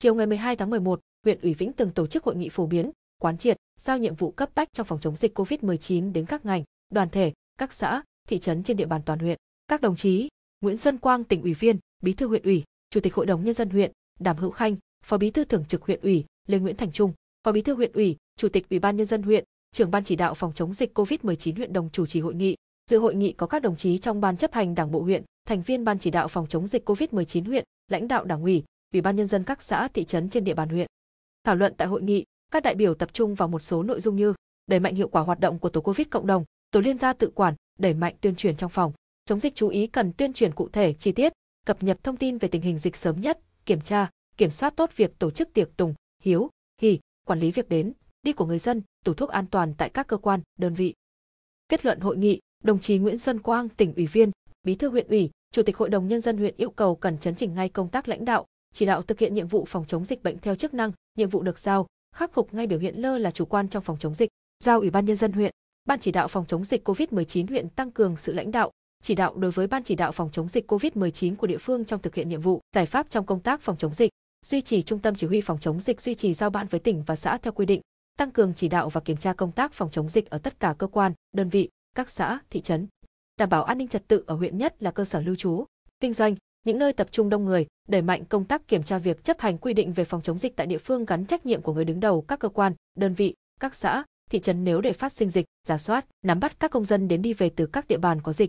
Chiều ngày 12 tháng 11, huyện ủy Vĩnh Tường tổ chức hội nghị phổ biến, quán triệt, giao nhiệm vụ cấp bách trong phòng chống dịch COVID-19 đến các ngành, đoàn thể, các xã, thị trấn trên địa bàn toàn huyện. Các đồng chí: Nguyễn Xuân Quang, tỉnh ủy viên, Bí thư huyện ủy, Chủ tịch Hội đồng nhân dân huyện, Đàm Hữu Khanh, Phó Bí thư thường trực huyện ủy, Lê Nguyễn Thành Trung, Phó Bí thư huyện ủy, Chủ tịch Ủy ban nhân dân huyện, trưởng ban chỉ đạo phòng chống dịch COVID-19 huyện đồng chủ trì hội nghị. Dự hội nghị có các đồng chí trong ban chấp hành Đảng bộ huyện, thành viên ban chỉ đạo phòng chống dịch COVID-19 huyện, lãnh đạo Đảng ủy, Ủy ban nhân dân các xã thị trấn trên địa bàn huyện. Thảo luận tại hội nghị, các đại biểu tập trung vào một số nội dung như đẩy mạnh hiệu quả hoạt động của tổ Covid cộng đồng, tổ liên gia tự quản, đẩy mạnh tuyên truyền trong phòng, chống dịch chú ý cần tuyên truyền cụ thể chi tiết, cập nhật thông tin về tình hình dịch sớm nhất, kiểm tra, kiểm soát tốt việc tổ chức tiệc tùng, hiếu, hỉ, quản lý việc đến, đi của người dân, tủ thuốc an toàn tại các cơ quan, đơn vị. Kết luận hội nghị, đồng chí Nguyễn Xuân Quang, tỉnh ủy viên, bí thư huyện ủy, chủ tịch hội đồng nhân dân huyện yêu cầu cần chấn chỉnh ngay công tác lãnh đạo, chỉ đạo thực hiện nhiệm vụ phòng chống dịch bệnh theo chức năng, nhiệm vụ được giao, khắc phục ngay biểu hiện lơ là chủ quan trong phòng chống dịch, giao Ủy ban nhân dân huyện, Ban chỉ đạo phòng chống dịch COVID-19 huyện tăng cường sự lãnh đạo, chỉ đạo đối với Ban chỉ đạo phòng chống dịch COVID-19 của địa phương trong thực hiện nhiệm vụ, giải pháp trong công tác phòng chống dịch, duy trì trung tâm chỉ huy phòng chống dịch duy trì giao ban với tỉnh và xã theo quy định, tăng cường chỉ đạo và kiểm tra công tác phòng chống dịch ở tất cả cơ quan, đơn vị, các xã, thị trấn. Đảm bảo an ninh trật tự ở huyện nhất là cơ sở lưu trú, kinh doanh, những nơi tập trung đông người, đẩy mạnh công tác kiểm tra việc chấp hành quy định về phòng chống dịch tại địa phương gắn trách nhiệm của người đứng đầu các cơ quan, đơn vị, các xã, thị trấn nếu để phát sinh dịch, giả soát, nắm bắt các công dân đến đi về từ các địa bàn có dịch,